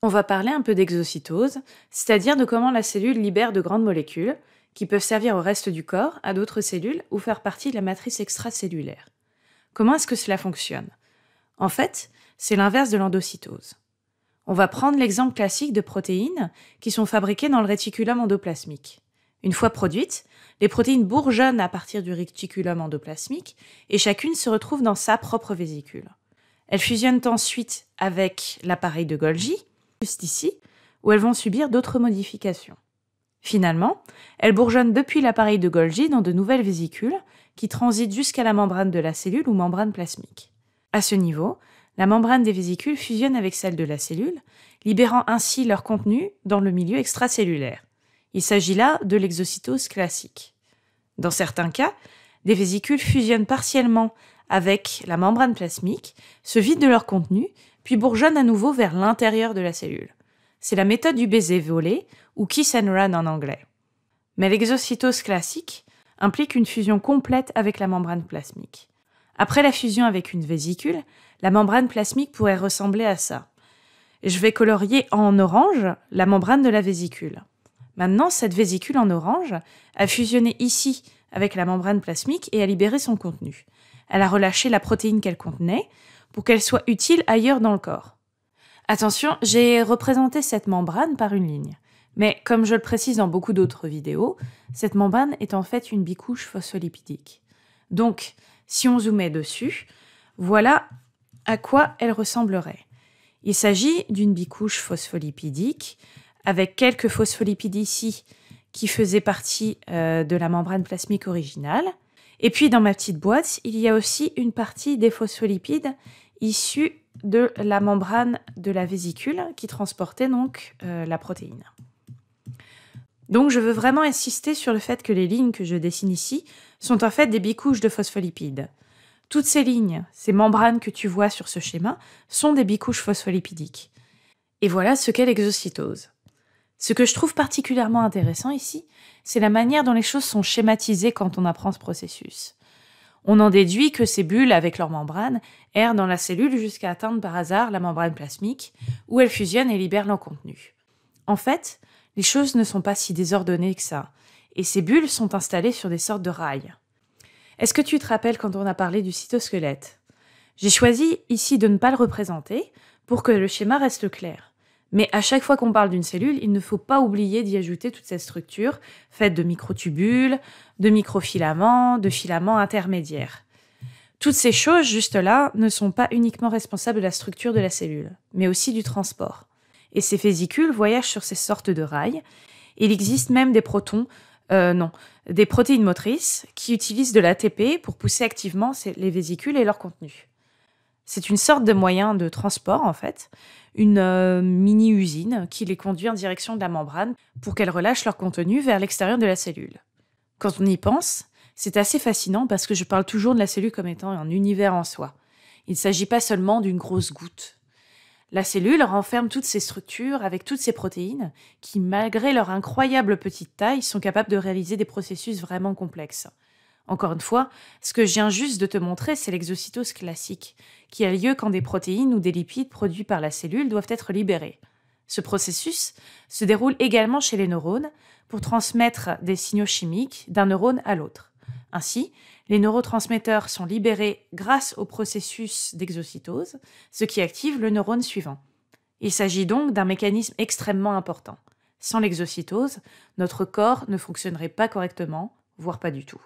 On va parler un peu d'exocytose, c'est-à-dire de comment la cellule libère de grandes molécules, qui peuvent servir au reste du corps, à d'autres cellules ou faire partie de la matrice extracellulaire. Comment est-ce que cela fonctionne En fait, c'est l'inverse de l'endocytose. On va prendre l'exemple classique de protéines qui sont fabriquées dans le réticulum endoplasmique. Une fois produites, les protéines bourgeonnent à partir du réticulum endoplasmique et chacune se retrouve dans sa propre vésicule. Elles fusionnent ensuite avec l'appareil de Golgi juste ici, où elles vont subir d'autres modifications. Finalement, elles bourgeonnent depuis l'appareil de Golgi dans de nouvelles vésicules qui transitent jusqu'à la membrane de la cellule ou membrane plasmique. À ce niveau, la membrane des vésicules fusionne avec celle de la cellule, libérant ainsi leur contenu dans le milieu extracellulaire. Il s'agit là de l'exocytose classique. Dans certains cas, des vésicules fusionnent partiellement avec la membrane plasmique, se vident de leur contenu, puis bourgeonnent à nouveau vers l'intérieur de la cellule. C'est la méthode du baiser volé, ou kiss and run en anglais. Mais l'exocytose classique implique une fusion complète avec la membrane plasmique. Après la fusion avec une vésicule, la membrane plasmique pourrait ressembler à ça. Je vais colorier en orange la membrane de la vésicule. Maintenant, cette vésicule en orange a fusionné ici avec la membrane plasmique et a libéré son contenu elle a relâché la protéine qu'elle contenait pour qu'elle soit utile ailleurs dans le corps. Attention, j'ai représenté cette membrane par une ligne. Mais comme je le précise dans beaucoup d'autres vidéos, cette membrane est en fait une bicouche phospholipidique. Donc, si on zoomait dessus, voilà à quoi elle ressemblerait. Il s'agit d'une bicouche phospholipidique avec quelques phospholipides ici qui faisaient partie euh, de la membrane plasmique originale. Et puis dans ma petite boîte, il y a aussi une partie des phospholipides issus de la membrane de la vésicule qui transportait donc euh, la protéine. Donc je veux vraiment insister sur le fait que les lignes que je dessine ici sont en fait des bicouches de phospholipides. Toutes ces lignes, ces membranes que tu vois sur ce schéma, sont des bicouches phospholipidiques. Et voilà ce qu'est l'exocytose. Ce que je trouve particulièrement intéressant ici, c'est la manière dont les choses sont schématisées quand on apprend ce processus. On en déduit que ces bulles, avec leur membrane, errent dans la cellule jusqu'à atteindre par hasard la membrane plasmique, où elles fusionnent et libèrent leur contenu. En fait, les choses ne sont pas si désordonnées que ça, et ces bulles sont installées sur des sortes de rails. Est-ce que tu te rappelles quand on a parlé du cytosquelette J'ai choisi ici de ne pas le représenter pour que le schéma reste clair. Mais à chaque fois qu'on parle d'une cellule, il ne faut pas oublier d'y ajouter toute cette structure faites de microtubules, de microfilaments, de filaments intermédiaires. Toutes ces choses, juste là, ne sont pas uniquement responsables de la structure de la cellule, mais aussi du transport. Et ces vésicules voyagent sur ces sortes de rails. Il existe même des protons, euh, non, des protéines motrices qui utilisent de l'ATP pour pousser activement les vésicules et leur contenu. C'est une sorte de moyen de transport, en fait, une euh, mini-usine qui les conduit en direction de la membrane pour qu'elles relâchent leur contenu vers l'extérieur de la cellule. Quand on y pense, c'est assez fascinant parce que je parle toujours de la cellule comme étant un univers en soi. Il ne s'agit pas seulement d'une grosse goutte. La cellule renferme toutes ces structures avec toutes ses protéines qui, malgré leur incroyable petite taille, sont capables de réaliser des processus vraiment complexes. Encore une fois, ce que je viens juste de te montrer, c'est l'exocytose classique, qui a lieu quand des protéines ou des lipides produits par la cellule doivent être libérés. Ce processus se déroule également chez les neurones pour transmettre des signaux chimiques d'un neurone à l'autre. Ainsi, les neurotransmetteurs sont libérés grâce au processus d'exocytose, ce qui active le neurone suivant. Il s'agit donc d'un mécanisme extrêmement important. Sans l'exocytose, notre corps ne fonctionnerait pas correctement, voire pas du tout.